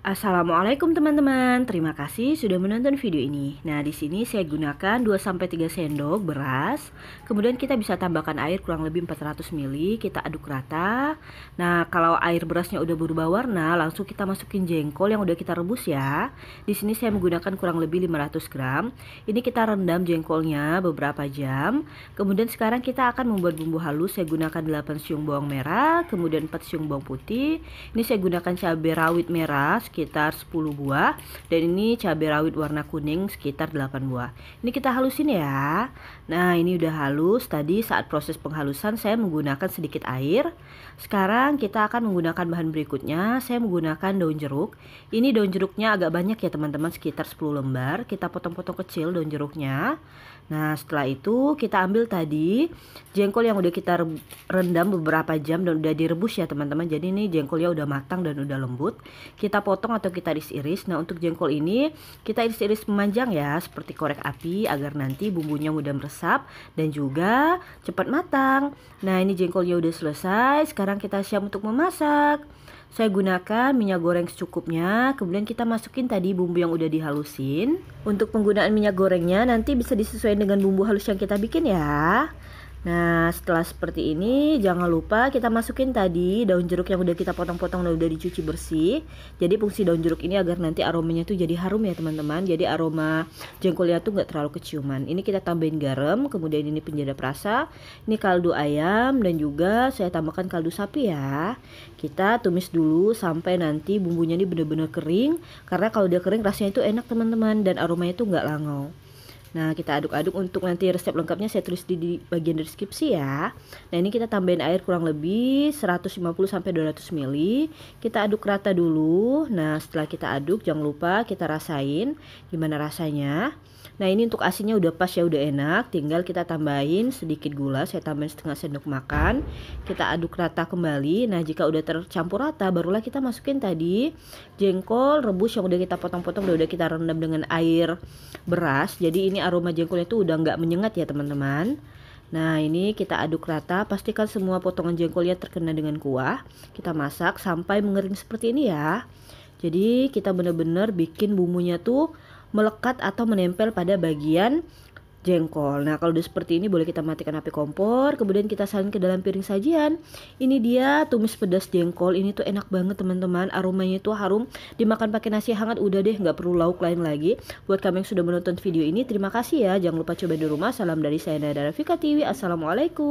Assalamualaikum teman-teman. Terima kasih sudah menonton video ini. Nah, di sini saya gunakan 2 sampai 3 sendok beras. Kemudian kita bisa tambahkan air kurang lebih 400 ml, kita aduk rata. Nah, kalau air berasnya udah berubah warna, langsung kita masukin jengkol yang udah kita rebus ya. Di sini saya menggunakan kurang lebih 500 gram. Ini kita rendam jengkolnya beberapa jam. Kemudian sekarang kita akan membuat bumbu halus. Saya gunakan 8 siung bawang merah, kemudian 4 siung bawang putih. Ini saya gunakan cabai rawit merah sekitar 10 buah dan ini cabai rawit warna kuning sekitar 8 buah. Ini kita halusin ya. Nah, ini udah halus. Tadi saat proses penghalusan saya menggunakan sedikit air. Sekarang kita akan menggunakan bahan berikutnya. Saya menggunakan daun jeruk. Ini daun jeruknya agak banyak ya teman-teman, sekitar 10 lembar. Kita potong-potong kecil daun jeruknya. Nah, setelah itu kita ambil tadi jengkol yang udah kita rendam beberapa jam dan udah direbus ya teman-teman. Jadi ini jengkolnya udah matang dan udah lembut. Kita potong potong atau kita iris-iris. Nah, untuk jengkol ini kita iris-iris memanjang ya, seperti korek api agar nanti bumbunya mudah meresap dan juga cepat matang. Nah, ini jengkolnya udah selesai. Sekarang kita siap untuk memasak. Saya gunakan minyak goreng secukupnya, kemudian kita masukin tadi bumbu yang udah dihalusin. Untuk penggunaan minyak gorengnya nanti bisa disesuaikan dengan bumbu halus yang kita bikin ya. Nah, setelah seperti ini, jangan lupa kita masukin tadi daun jeruk yang udah kita potong-potong dan udah dicuci bersih. Jadi fungsi daun jeruk ini agar nanti aromanya tuh jadi harum ya teman-teman. Jadi aroma jengkolnya tuh gak terlalu keciuman. Ini kita tambahin garam, kemudian ini penjeda rasa, ini kaldu ayam dan juga saya tambahkan kaldu sapi ya. Kita tumis dulu sampai nanti bumbunya ini bener-bener kering. Karena kalau dia kering rasanya itu enak teman-teman dan aromanya tuh gak langau. Nah, kita aduk-aduk untuk nanti resep lengkapnya saya tulis di, di bagian deskripsi ya. Nah, ini kita tambahin air kurang lebih 150 sampai 200 ml. Kita aduk rata dulu. Nah, setelah kita aduk jangan lupa kita rasain gimana rasanya. Nah, ini untuk asinnya udah pas ya, udah enak. Tinggal kita tambahin sedikit gula, saya tambahin setengah sendok makan. Kita aduk rata kembali. Nah, jika udah tercampur rata, barulah kita masukin tadi jengkol rebus yang udah kita potong-potong, udah, udah kita rendam dengan air beras. Jadi ini ini aroma jengkolnya itu udah nggak menyengat ya teman-teman Nah ini kita aduk rata pastikan semua potongan jengkolnya terkena dengan kuah Kita masak sampai mengering seperti ini ya Jadi kita benar-benar bikin bumbunya tuh melekat atau menempel pada bagian jengkol. Nah, kalau udah seperti ini boleh kita matikan api kompor, kemudian kita salin ke dalam piring sajian. Ini dia tumis pedas jengkol. Ini tuh enak banget teman-teman. Aromanya tuh harum. Dimakan pakai nasi hangat udah deh, nggak perlu lauk lain lagi. Buat kamu yang sudah menonton video ini, terima kasih ya. Jangan lupa coba di rumah. Salam dari saya Nada Rafika TV. Assalamualaikum.